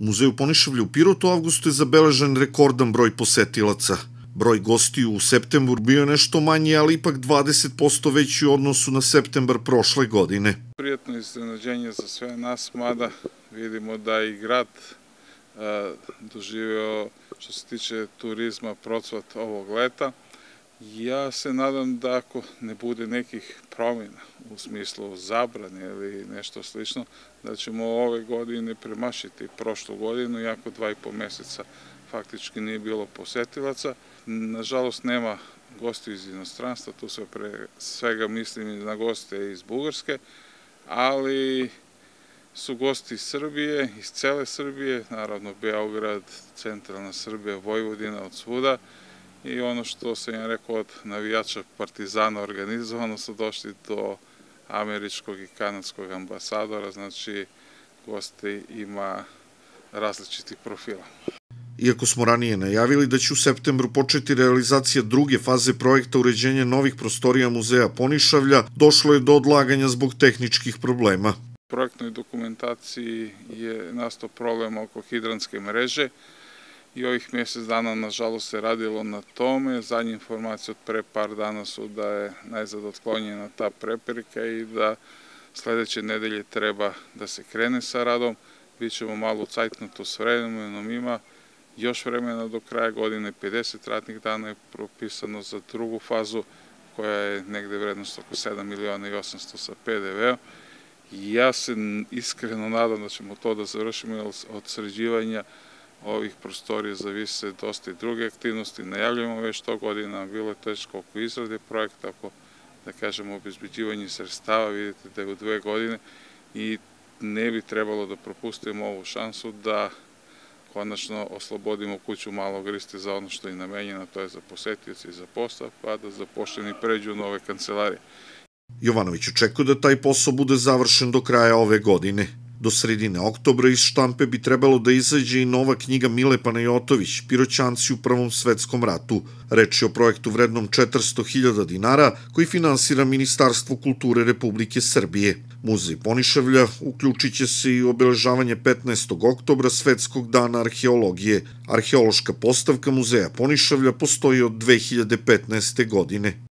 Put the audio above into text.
Muzej u Ponišavlju u Pirotu u avgustu je zabeležen rekordan broj posetilaca. Broj gostiju u septembru bio je nešto manji, ali ipak 20% veći u odnosu na septembar prošle godine. Prijetno iznenađenje za sve nas, mada vidimo da i grad e, doživeo što se tiče turizma procvat ovog leta. Ja se nadam da ako ne bude nekih promjena u smislu zabrane ili nešto slično, da ćemo ove godine premašiti prošlu godinu, jako dva i po meseca faktički nije bilo posetilaca. Nažalost, nema gosti iz inostranstva, tu se pre svega mislim na goste iz Bugarske, ali su gosti iz Srbije, iz cele Srbije, naravno Beograd, centralna Srbija, Vojvodina, od svuda, i ono što sam ja rekao od navijača Partizana organizovano su došli do američkog i kanadskog ambasadora, znači gosti ima različitih profila. Iako smo ranije najavili da će u septembru početi realizacija druge faze projekta uređenja novih prostorija muzeja Ponišavlja, došlo je do odlaganja zbog tehničkih problema. U projektnoj dokumentaciji je nastao problem oko hidranske mreže, i ovih mjesec dana nažalost se radilo na tome. Zadnje informacije od pre par dana su da je najzad otklonjena ta prepreka i da sljedeće nedelje treba da se krene sa radom. Bićemo malo cajtnuto s vremenom, ima još vremena do kraja godine, 50 ratnih dana je propisano za drugu fazu koja je negde vrednost oko 7 miliona i 800 sa PDV-om. Ja se iskreno nadam da ćemo to da završimo, jer od sređivanja ovih prostorija zavise dosta i druge aktivnosti. Najavljamo već to godina, bilo je teško oko izrade projekta, oko, da kažemo, obezbeđivanje sredstava, vidite da je u dve godine i ne bi trebalo da propustimo ovu šansu da konačno oslobodimo kuću malog riste za ono što je namenjeno, to je za posetioci i za postav, pa da zapošteni pređu u nove kancelarije. Jovanović očekuje da taj posao bude završen do kraja ove godine. Do sredine oktobra iz štampe bi trebalo da izađe i nova knjiga Mile Panajotović, Piroćanci u Prvom svetskom ratu. Reč je o projektu vrednom 400.000 dinara koji finansira Ministarstvo kulture Republike Srbije. Muzej Poniševlja uključiće se i obeležavanje 15. oktobra Svetskog dana arheologije. Arheološka postavka muzeja Poniševlja postoji od 2015. godine.